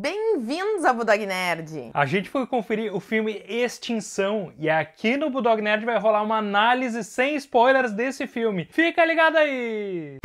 Bem-vindos ao Budog Nerd! A gente foi conferir o filme Extinção e aqui no Budog Nerd vai rolar uma análise sem spoilers desse filme. Fica ligado aí!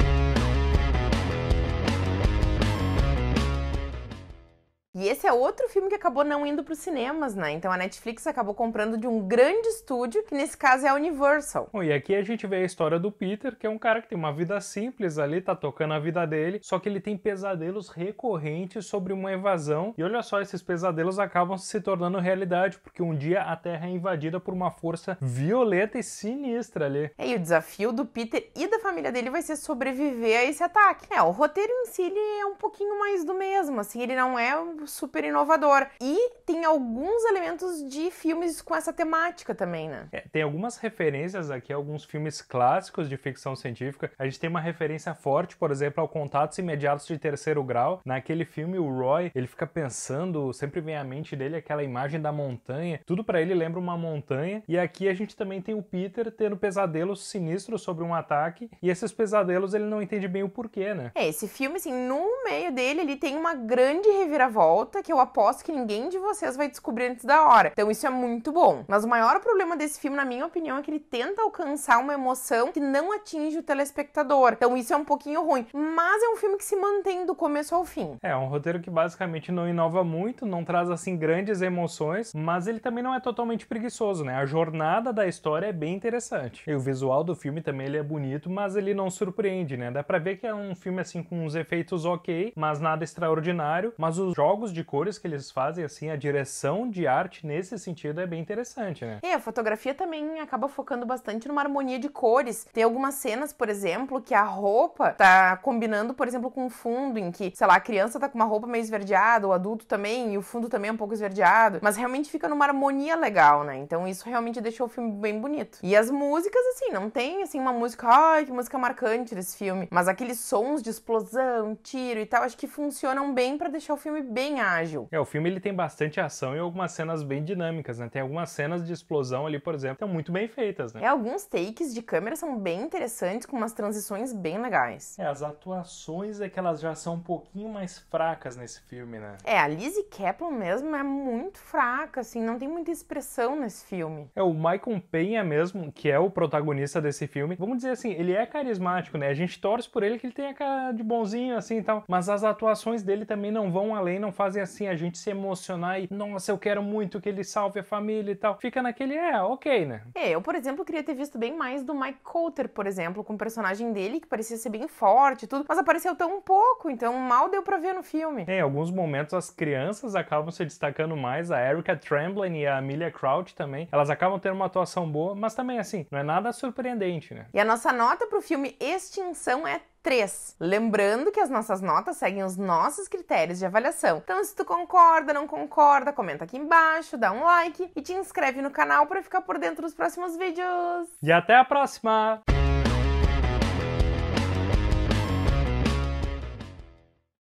esse é outro filme que acabou não indo para os cinemas, né? Então a Netflix acabou comprando de um grande estúdio, que nesse caso é a Universal. Bom, e aqui a gente vê a história do Peter, que é um cara que tem uma vida simples ali, tá tocando a vida dele, só que ele tem pesadelos recorrentes sobre uma invasão. E olha só, esses pesadelos acabam se tornando realidade, porque um dia a Terra é invadida por uma força violenta e sinistra ali. É, e o desafio do Peter e da família dele vai ser sobreviver a esse ataque. É, o roteiro em si ele é um pouquinho mais do mesmo, assim, ele não é super inovador E tem alguns elementos de filmes com essa temática também, né? É, tem algumas referências aqui, alguns filmes clássicos de ficção científica. A gente tem uma referência forte, por exemplo, ao Contatos Imediatos de Terceiro Grau. Naquele filme, o Roy, ele fica pensando, sempre vem à mente dele aquela imagem da montanha. Tudo para ele lembra uma montanha. E aqui a gente também tem o Peter tendo pesadelos sinistros sobre um ataque. E esses pesadelos ele não entende bem o porquê, né? É, esse filme, assim, no meio dele, ele tem uma grande reviravolta que eu aposto que ninguém de vocês vai descobrir antes da hora. Então isso é muito bom. Mas o maior problema desse filme, na minha opinião, é que ele tenta alcançar uma emoção que não atinge o telespectador. Então isso é um pouquinho ruim. Mas é um filme que se mantém do começo ao fim. É, um roteiro que basicamente não inova muito, não traz assim grandes emoções, mas ele também não é totalmente preguiçoso, né? A jornada da história é bem interessante. E o visual do filme também ele é bonito, mas ele não surpreende, né? Dá pra ver que é um filme assim com uns efeitos ok, mas nada extraordinário. Mas os jogos de de cores que eles fazem, assim, a direção de arte nesse sentido é bem interessante, né? É, a fotografia também acaba focando bastante numa harmonia de cores. Tem algumas cenas, por exemplo, que a roupa tá combinando, por exemplo, com o fundo, em que, sei lá, a criança tá com uma roupa meio esverdeada, o adulto também, e o fundo também é um pouco esverdeado, mas realmente fica numa harmonia legal, né? Então isso realmente deixou o filme bem bonito. E as músicas, assim, não tem, assim, uma música, ai, que música marcante desse filme, mas aqueles sons de explosão, tiro e tal, acho que funcionam bem para deixar o filme bem ágil. É, o filme ele tem bastante ação e algumas cenas bem dinâmicas, né? Tem algumas cenas de explosão ali, por exemplo, que estão muito bem feitas, né? É, alguns takes de câmera são bem interessantes, com umas transições bem legais. É, as atuações é que elas já são um pouquinho mais fracas nesse filme, né? É, a Lizzie Kaplan mesmo é muito fraca, assim, não tem muita expressão nesse filme. É, o Michael Penha mesmo, que é o protagonista desse filme, vamos dizer assim, ele é carismático, né? A gente torce por ele que ele tenha cara de bonzinho, assim e tal, mas as atuações dele também não vão além, não fazem fazem assim a gente se emocionar e, nossa, eu quero muito que ele salve a família e tal. Fica naquele, é, ok, né? É, eu, por exemplo, queria ter visto bem mais do Mike Coulter, por exemplo, com o personagem dele que parecia ser bem forte e tudo, mas apareceu tão pouco, então mal deu pra ver no filme. É, em alguns momentos as crianças acabam se destacando mais, a Erica Tremblay e a Amelia Crouch também, elas acabam tendo uma atuação boa, mas também assim, não é nada surpreendente, né? E a nossa nota pro filme Extinção é 3. Lembrando que as nossas notas seguem os nossos critérios de avaliação. Então, se tu concorda, não concorda, comenta aqui embaixo, dá um like e te inscreve no canal para ficar por dentro dos próximos vídeos. E até a próxima!